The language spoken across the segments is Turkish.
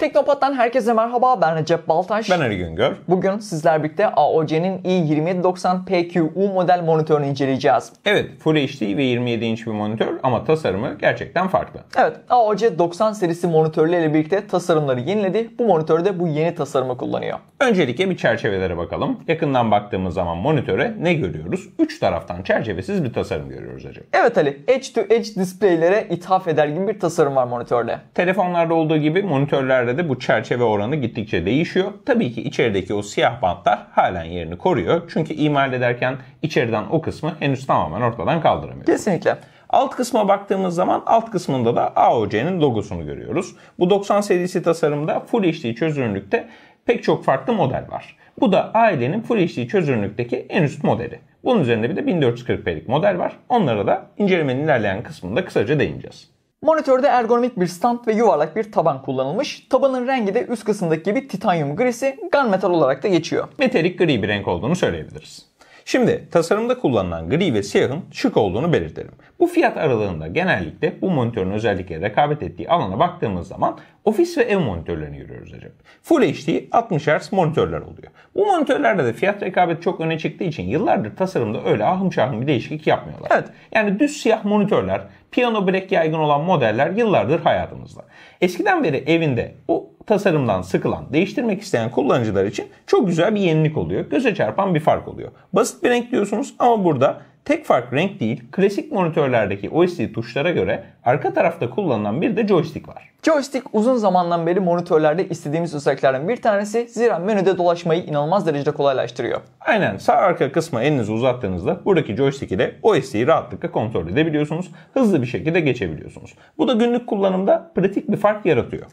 Teknopat'tan herkese merhaba. Ben Recep Baltaş. Ben Ali Güngör. Bugün sizler birlikte AOC'nin i2790 PQU model monitörünü inceleyeceğiz. Evet, Full HD ve 27 inç bir monitör ama tasarımı gerçekten farklı. Evet, AOC 90 serisi monitörleriyle birlikte tasarımları yeniledi. Bu monitörde bu yeni tasarımı kullanıyor. Öncelikle bir çerçevelere bakalım. Yakından baktığımız zaman monitöre ne görüyoruz? Üç taraftan çerçevesiz bir tasarım görüyoruz Recep. Evet Ali, edge to edge displaylere ithaf eder gibi bir tasarım var monitörde. Telefonlarda olduğu gibi monitörlerde göre de bu çerçeve oranı gittikçe değişiyor. Tabii ki içerideki o siyah bantlar halen yerini koruyor. Çünkü imal ederken içeriden o kısmı henüz tamamen ortadan kaldıramıyor. Kesinlikle. Alt kısma baktığımız zaman alt kısmında da AOC'nin logosunu görüyoruz. Bu 90 serisi tasarımda Full HD çözünürlükte pek çok farklı model var. Bu da ailenin Full HD çözünürlükteki en üst modeli. Bunun üzerinde bir de 1440p'lik model var. Onlara da incelemenin ilerleyen kısmında kısaca değineceğiz. Monitörde ergonomik bir stand ve yuvarlak bir taban kullanılmış. Tabanın rengi de üst kısımdaki gibi titanyum grisi, gunmetal olarak da geçiyor. Metalik gri bir renk olduğunu söyleyebiliriz. Şimdi tasarımda kullanılan gri ve siyahın şık olduğunu belirtelim. Bu fiyat aralığında genellikle bu monitörün özellikle rekabet ettiği alana baktığımız zaman ofis ve ev monitörlerini görüyoruz acaba. Full HD 60 Hz monitörler oluyor. Bu monitörlerde de fiyat rekabet çok öne çıktığı için yıllardır tasarımda öyle ahım şahım bir değişiklik yapmıyorlar. Evet. Yani düz siyah monitörler Piano break yaygın olan modeller yıllardır hayatımızda. Eskiden beri evinde o tasarımdan sıkılan, değiştirmek isteyen kullanıcılar için çok güzel bir yenilik oluyor. Göze çarpan bir fark oluyor. Basit bir renk diyorsunuz ama burada Tek fark renk değil, klasik monitörlerdeki OLED tuşlara göre arka tarafta kullanılan bir de joystick var. Joystick uzun zamandan beri monitörlerde istediğimiz özelliklerden bir tanesi zira menüde dolaşmayı inanılmaz derecede kolaylaştırıyor. Aynen sağ arka kısmı elinizi uzattığınızda buradaki joystick ile OSD'yi rahatlıkla kontrol edebiliyorsunuz. Hızlı bir şekilde geçebiliyorsunuz. Bu da günlük kullanımda pratik bir fark yaratıyor.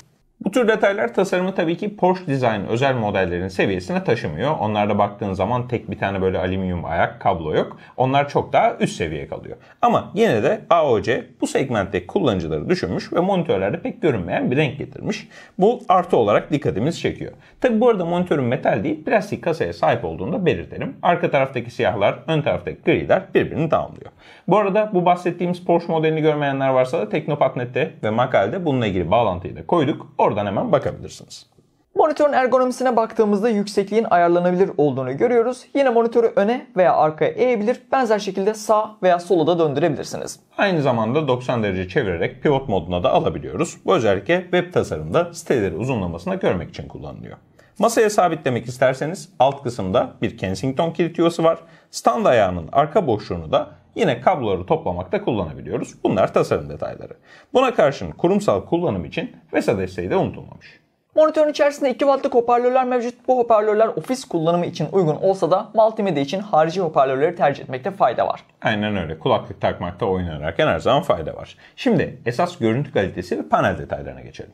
Bu tür detaylar tasarımı tabii ki Porsche Design özel modellerin seviyesine taşımıyor. Onlarda baktığın zaman tek bir tane böyle alüminyum ayak kablo yok. Onlar çok daha üst seviyeye kalıyor. Ama yine de AOC bu segmentte kullanıcıları düşünmüş ve monitörlerde pek görünmeyen bir renk getirmiş. Bu artı olarak dikkatimiz çekiyor. Tabi bu arada monitörün metal değil plastik kasaya sahip olduğunu da belirtelim. Arka taraftaki siyahlar, ön taraftaki griler birbirini tamamlıyor. Bu arada bu bahsettiğimiz Porsche modelini görmeyenler varsa da Teknopat.net'te ve makalede bununla ilgili bağlantıyı da koyduk. Oradan hemen bakabilirsiniz. Monitörün ergonomisine baktığımızda yüksekliğin ayarlanabilir olduğunu görüyoruz. Yine monitörü öne veya arkaya eğebilir. Benzer şekilde sağ veya sola da döndürebilirsiniz. Aynı zamanda 90 derece çevirerek pivot moduna da alabiliyoruz. Bu özellikle web tasarımda siteleri uzunlamasına görmek için kullanılıyor. Masaya sabitlemek isterseniz alt kısımda bir Kensington kilit yuvası var. Stand ayağının arka boşluğunu da Yine kabloları toplamakta kullanabiliyoruz. Bunlar tasarım detayları. Buna karşın kurumsal kullanım için VESA desteği de unutulmamış. Monitörün içerisinde 2 wattlık hoparlörler mevcut. Bu hoparlörler ofis kullanımı için uygun olsa da multimedya için harici hoparlörleri tercih etmekte fayda var. Aynen öyle. Kulaklık takmakta oynanırken her zaman fayda var. Şimdi esas görüntü kalitesi ve panel detaylarına geçelim.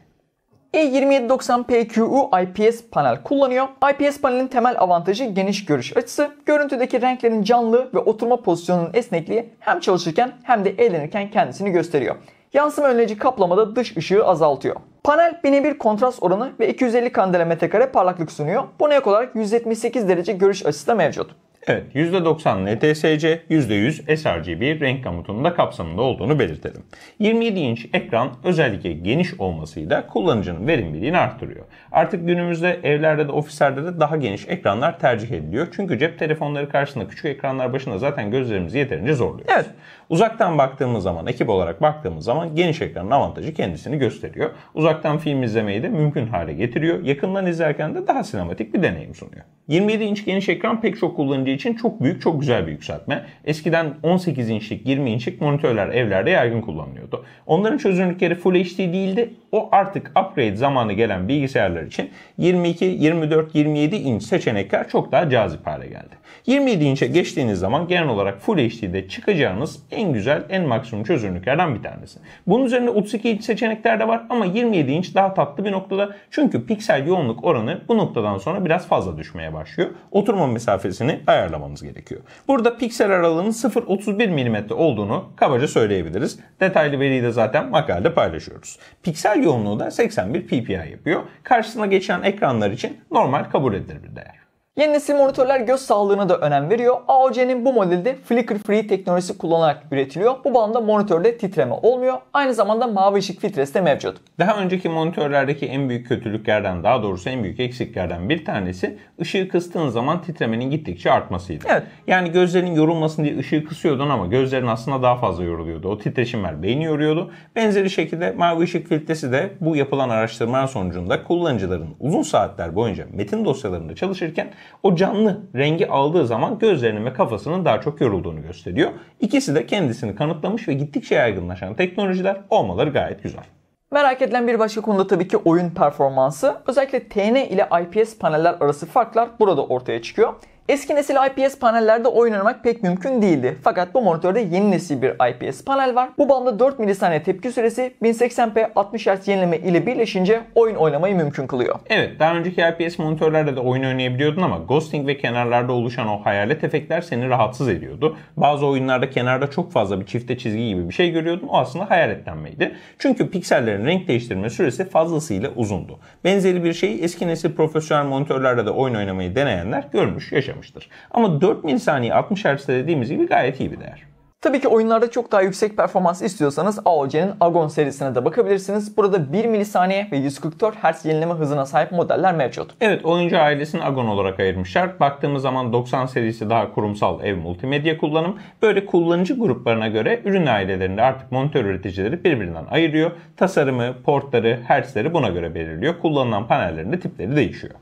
E2790PQU IPS panel kullanıyor. IPS panelin temel avantajı geniş görüş açısı. Görüntüdeki renklerin canlı ve oturma pozisyonunun esnekliği hem çalışırken hem de eğlenirken kendisini gösteriyor. Yansıma önleyici kaplamada dış ışığı azaltıyor. Panel 1001 kontrast oranı ve 250 kandela metrekare parlaklık sunuyor. Buna ek olarak 178 derece görüş açısı da mevcut. Evet %90 NTSC, %100 sRGB renk gamutunun da kapsamında olduğunu belirtelim. 27 inç ekran özellikle geniş olmasıyla kullanıcının verimliliğini arttırıyor. Artık günümüzde evlerde de ofislerde de daha geniş ekranlar tercih ediliyor. Çünkü cep telefonları karşısında küçük ekranlar başında zaten gözlerimizi yeterince zorluyoruz. Evet. Uzaktan baktığımız zaman, ekip olarak baktığımız zaman geniş ekranın avantajı kendisini gösteriyor. Uzaktan film izlemeyi de mümkün hale getiriyor. Yakından izlerken de daha sinematik bir deneyim sunuyor. 27 inç geniş ekran pek çok kullanıcı için çok büyük, çok güzel bir yükseltme. Eskiden 18 inçlik, 20 inçlik monitörler evlerde yaygın kullanılıyordu. Onların çözünürlükleri Full HD değildi o artık upgrade zamanı gelen bilgisayarlar için 22, 24, 27 inç seçenekler çok daha cazip hale geldi. 27 inçe geçtiğiniz zaman genel olarak Full HD'de çıkacağınız en güzel, en maksimum çözünürlüklerden bir tanesi. Bunun üzerinde 32 inç seçenekler de var ama 27 inç daha tatlı bir noktada. Çünkü piksel yoğunluk oranı bu noktadan sonra biraz fazla düşmeye başlıyor. Oturma mesafesini ayarlamamız gerekiyor. Burada piksel aralığının 0.31 mm olduğunu kabaca söyleyebiliriz. Detaylı veriyi de zaten makalede paylaşıyoruz. Piksel yoğunluğu da 81 ppi yapıyor. Karşısına geçen ekranlar için normal kabul edilir bir değer. Yeni nesil monitörler göz sağlığına da önem veriyor. AOC'nin bu modelde flicker free teknolojisi kullanarak üretiliyor. Bu bağlamda monitörde titreme olmuyor. Aynı zamanda mavi ışık filtresi de mevcut. Daha önceki monitörlerdeki en büyük kötülüklerden daha doğrusu en büyük eksiklerden bir tanesi ışığı kıstığın zaman titremenin gittikçe artmasıydı. Evet. Yani gözlerin yorulmasın diye ışığı kısıyordun ama gözlerin aslında daha fazla yoruluyordu. O titreşimler beyni yoruyordu. Benzeri şekilde mavi ışık filtresi de bu yapılan araştırmalar sonucunda kullanıcıların uzun saatler boyunca metin dosyalarında çalışırken o canlı rengi aldığı zaman gözlerinin ve kafasının daha çok yorulduğunu gösteriyor. İkisi de kendisini kanıtlamış ve gittikçe yaygınlaşan teknolojiler olmaları gayet güzel. Merak edilen bir başka konu da tabii ki oyun performansı. Özellikle TN ile IPS paneller arası farklar burada ortaya çıkıyor. Eski nesil IPS panellerde oynamak pek mümkün değildi. Fakat bu monitörde yeni nesil bir IPS panel var. Bu banda 4 milisaniye tepki süresi 1080p 60 Hz yenileme ile birleşince oyun oynamayı mümkün kılıyor. Evet daha önceki IPS monitörlerde de oyun oynayabiliyordun ama ghosting ve kenarlarda oluşan o hayalet efektler seni rahatsız ediyordu. Bazı oyunlarda kenarda çok fazla bir çifte çizgi gibi bir şey görüyordun. O aslında hayaletlenmeydi. Çünkü piksellerin renk değiştirme süresi fazlasıyla uzundu. Benzeri bir şeyi eski nesil profesyonel monitörlerde de oyun oynamayı deneyenler görmüş, yaşamış yaşamıştır. Ama 4 milisaniye 60 Hz'de dediğimiz gibi gayet iyi bir değer. Tabii ki oyunlarda çok daha yüksek performans istiyorsanız AOC'nin Agon serisine de bakabilirsiniz. Burada 1 milisaniye ve 144 Hz yenileme hızına sahip modeller mevcut. Evet oyuncu ailesini Agon olarak ayırmışlar. Baktığımız zaman 90 serisi daha kurumsal ev multimedya kullanım. Böyle kullanıcı gruplarına göre ürün ailelerinde artık monitör üreticileri birbirinden ayırıyor. Tasarımı, portları, hertzleri buna göre belirliyor. Kullanılan panellerin de tipleri değişiyor.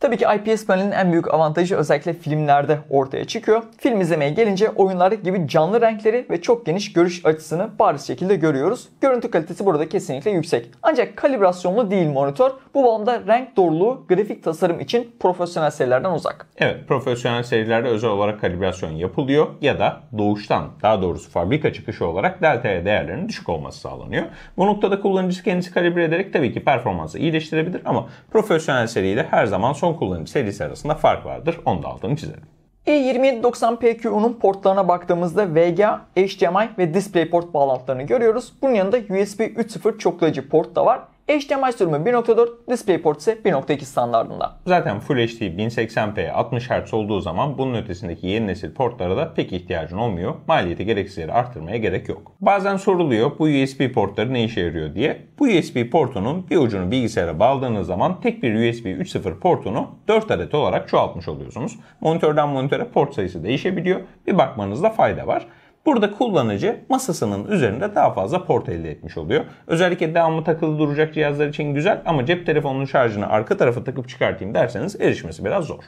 Tabii ki IPS panelinin en büyük avantajı özellikle filmlerde ortaya çıkıyor. Film izlemeye gelince oyunlardaki gibi canlı renkleri ve çok geniş görüş açısını bariz şekilde görüyoruz. Görüntü kalitesi burada kesinlikle yüksek. Ancak kalibrasyonlu değil monitör. Bu bağlamda renk doğruluğu grafik tasarım için profesyonel serilerden uzak. Evet profesyonel serilerde özel olarak kalibrasyon yapılıyor ya da doğuştan daha doğrusu fabrika çıkışı olarak delta değerlerinin düşük olması sağlanıyor. Bu noktada kullanıcı kendisi kalibre ederek tabii ki performansı iyileştirebilir ama profesyonel seriyle her zaman son son kullanım serisi arasında fark vardır. Onu da altını çizelim. E2790PQ'nun portlarına baktığımızda VGA, HDMI ve DisplayPort bağlantılarını görüyoruz. Bunun yanında USB 3.0 çoklayıcı port da var. HDMI sürümü 1.4, DisplayPort ise 1.2 standartında. Zaten Full HD 1080p 60 Hz olduğu zaman bunun ötesindeki yeni nesil portlara da pek ihtiyacın olmuyor. Maliyeti gereksizleri yere artırmaya gerek yok. Bazen soruluyor bu USB portları ne işe yarıyor diye. Bu USB portunun bir ucunu bilgisayara bağladığınız zaman tek bir USB 3.0 portunu 4 adet olarak çoğaltmış oluyorsunuz. Monitörden monitöre port sayısı değişebiliyor. Bir bakmanızda fayda var. Burada kullanıcı masasının üzerinde daha fazla port elde etmiş oluyor. Özellikle devamlı takılı duracak cihazlar için güzel ama cep telefonunun şarjını arka tarafa takıp çıkartayım derseniz erişmesi biraz zor.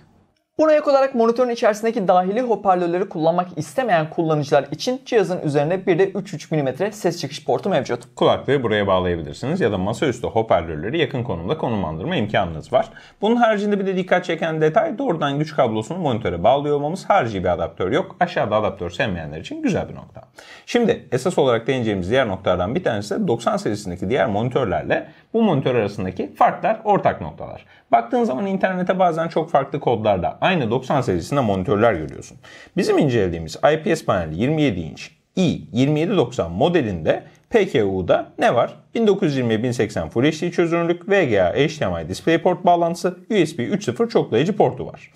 Buna ek olarak monitörün içerisindeki dahili hoparlörleri kullanmak istemeyen kullanıcılar için cihazın üzerinde bir de 3.3 mm ses çıkış portu mevcut. Kulaklığı buraya bağlayabilirsiniz ya da masaüstü hoparlörleri yakın konumda konumlandırma imkanınız var. Bunun haricinde bir de dikkat çeken detay doğrudan güç kablosunu monitöre bağlıyor olmamız harici bir adaptör yok. Aşağıda adaptör sevmeyenler için güzel bir nokta. Şimdi esas olarak değineceğimiz diğer noktalardan bir tanesi de 90 serisindeki diğer monitörlerle bu monitör arasındaki farklar ortak noktalar. Baktığın zaman internete bazen çok farklı kodlarla aynı 90 serisinde monitörler görüyorsun. Bizim incelediğimiz IPS panelli 27 inç i2790 modelinde PKU'da ne var? 1920x1080 Full HD çözünürlük, VGA HDMI DisplayPort bağlantısı, USB 3.0 çoklayıcı portu var.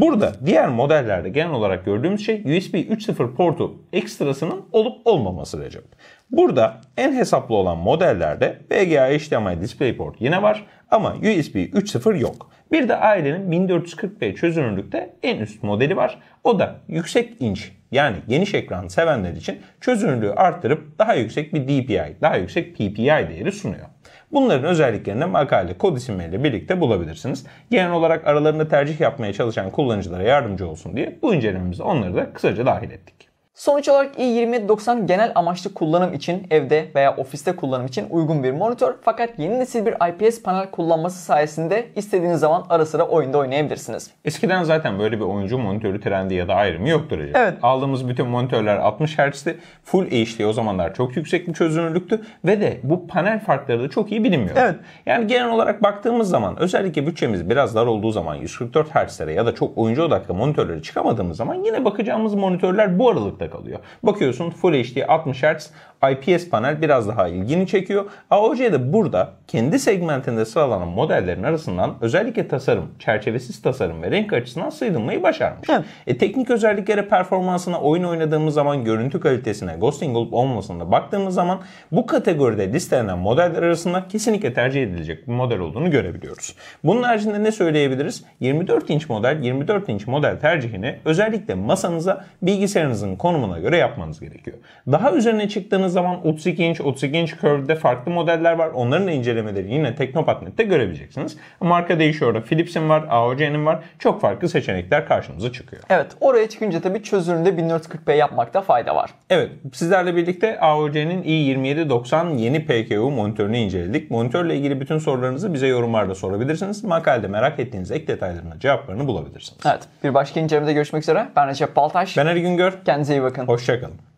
Burada diğer modellerde genel olarak gördüğümüz şey USB 3.0 portu ekstrasının olup olmaması Recep. Burada en hesaplı olan modellerde VGA HDMI DisplayPort yine var ama USB 3.0 yok. Bir de ailenin 1440p çözünürlükte en üst modeli var. O da yüksek inç yani geniş ekran sevenler için çözünürlüğü arttırıp daha yüksek bir DPI, daha yüksek PPI değeri sunuyor. Bunların özelliklerini makale kod isimleriyle birlikte bulabilirsiniz. Genel olarak aralarında tercih yapmaya çalışan kullanıcılara yardımcı olsun diye bu incelememizde onları da kısaca dahil ettik. Sonuç olarak i2790 genel amaçlı kullanım için evde veya ofiste kullanım için uygun bir monitör. Fakat yeni nesil bir IPS panel kullanması sayesinde istediğiniz zaman ara sıra oyunda oynayabilirsiniz. Eskiden zaten böyle bir oyuncu monitörü trendi ya da ayrımı yoktur. Hocam. Evet. Aldığımız bütün monitörler 60 Hz'ti. Full HD o zamanlar çok yüksek bir çözünürlüktü. Ve de bu panel farkları da çok iyi bilinmiyor. Evet. Yani genel olarak baktığımız zaman özellikle bütçemiz biraz dar olduğu zaman 144 Hz'lere ya da çok oyuncu odaklı monitörlere çıkamadığımız zaman yine bakacağımız monitörler bu aralıkta ayakta kalıyor. Bakıyorsun Full HD 60 Hz IPS panel biraz daha ilgini çekiyor. AOC de burada kendi segmentinde sıralanan modellerin arasından özellikle tasarım, çerçevesiz tasarım ve renk açısından sıyrılmayı başarmış. Evet. E, teknik özelliklere, performansına, oyun oynadığımız zaman görüntü kalitesine, ghosting olup olmasına baktığımız zaman bu kategoride listelenen modeller arasında kesinlikle tercih edilecek bir model olduğunu görebiliyoruz. Bunun haricinde ne söyleyebiliriz? 24 inç model, 24 inç model tercihini özellikle masanıza bilgisayarınızın konu normuna göre yapmanız gerekiyor. Daha üzerine çıktığınız zaman 32 inç, 32 inç curve'de farklı modeller var. Onların da incelemeleri yine Teknopatnet'te görebileceksiniz. Marka değişiyor orada. Philips'in var, AOC'nin var. Çok farklı seçenekler karşımıza çıkıyor. Evet oraya çıkınca tabii çözünürlüğü 1440p yapmakta fayda var. Evet sizlerle birlikte AOC'nin i2790 yeni PKU monitörünü inceledik. Monitörle ilgili bütün sorularınızı bize yorumlarda sorabilirsiniz. Makalede merak ettiğiniz ek detaylarına cevaplarını bulabilirsiniz. Evet bir başka incelemede görüşmek üzere. Ben Recep Baltaş. Ben Ergün Güngör. Kendinize iyi bakın. Hoşçakalın.